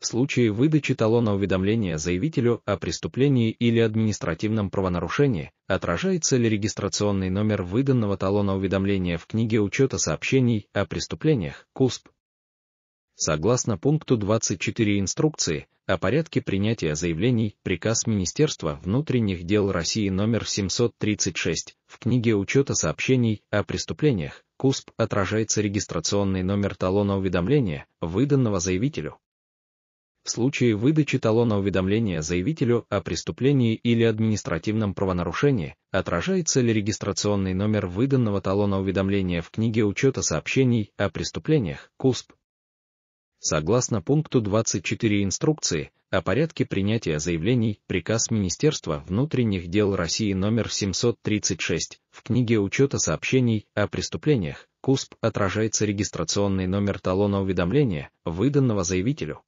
в случае выдачи талона уведомления заявителю о преступлении или административном правонарушении, отражается ли регистрационный номер выданного талона уведомления в книге учета сообщений о преступлениях КУСП. Согласно пункту 24 инструкции о порядке принятия заявлений, приказ Министерства внутренних дел России номер 736 в книге учета сообщений о преступлениях КУСП отражается регистрационный номер талона уведомления, выданного заявителю в случае выдачи талона уведомления заявителю о преступлении или административном правонарушении, отражается ли регистрационный номер выданного талона уведомления в книге учета сообщений о преступлениях КУСП. Согласно пункту 24 инструкции о порядке принятия заявлений, приказ Министерства внутренних дел России номер 736 в книге учета сообщений о преступлениях КУСП отражается регистрационный номер талона уведомления, выданного заявителю,